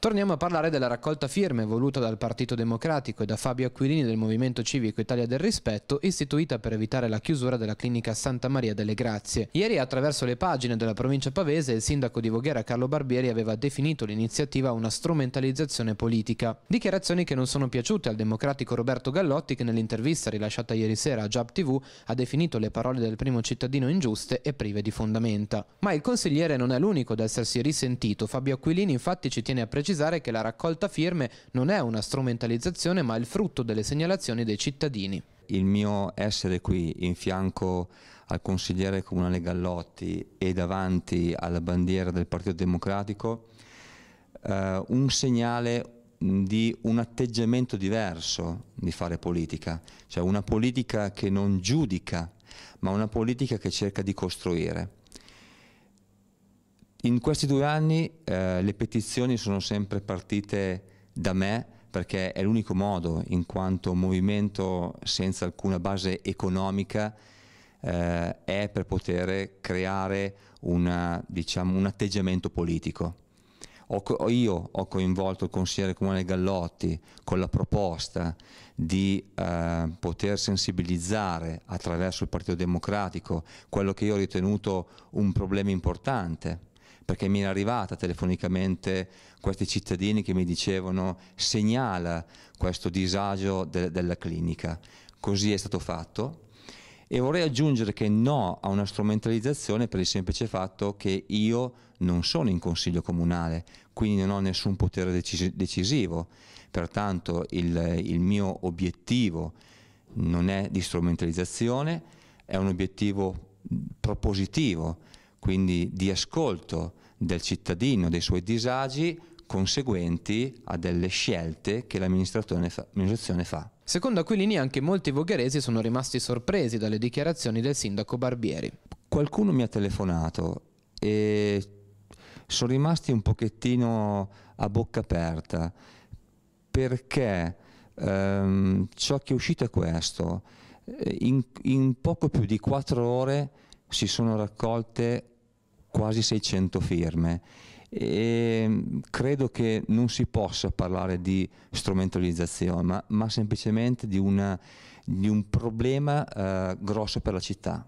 Torniamo a parlare della raccolta firme voluta dal Partito Democratico e da Fabio Aquilini del Movimento Civico Italia del Rispetto, istituita per evitare la chiusura della clinica Santa Maria delle Grazie. Ieri attraverso le pagine della provincia pavese il sindaco di Voghera Carlo Barbieri aveva definito l'iniziativa una strumentalizzazione politica. Dichiarazioni che non sono piaciute al democratico Roberto Gallotti che nell'intervista rilasciata ieri sera a Jab TV ha definito le parole del primo cittadino ingiuste e prive di fondamenta. Ma il consigliere non è l'unico ad essersi risentito, Fabio Aquilini, infatti ci tiene a precisare precisare che la raccolta firme non è una strumentalizzazione ma il frutto delle segnalazioni dei cittadini. Il mio essere qui in fianco al consigliere comunale Gallotti e davanti alla bandiera del Partito Democratico eh, un segnale di un atteggiamento diverso di fare politica, cioè una politica che non giudica, ma una politica che cerca di costruire. In questi due anni eh, le petizioni sono sempre partite da me perché è l'unico modo in quanto movimento senza alcuna base economica eh, è per poter creare una, diciamo, un atteggiamento politico. Ho, io ho coinvolto il consigliere comunale Gallotti con la proposta di eh, poter sensibilizzare attraverso il Partito Democratico quello che io ho ritenuto un problema importante perché mi era arrivata telefonicamente questi cittadini che mi dicevano segnala questo disagio de della clinica. Così è stato fatto e vorrei aggiungere che no a una strumentalizzazione per il semplice fatto che io non sono in consiglio comunale, quindi non ho nessun potere decis decisivo, pertanto il, il, mio obiettivo non è di strumentalizzazione, è un obiettivo propositivo, quindi di ascolto del cittadino, dei suoi disagi conseguenti a delle scelte che l'amministrazione fa. Secondo Aquilini anche molti vogheresi sono rimasti sorpresi dalle dichiarazioni del sindaco Barbieri. Qualcuno mi ha telefonato e sono rimasti un pochettino a bocca aperta perché ehm, ciò che è uscito è questo. In, in poco più di quattro ore si sono raccolte quasi 600 firme e ehm, credo che non si possa parlare di strumentalizzazione ma, ma semplicemente di, una, di, un problema eh, grosso per la città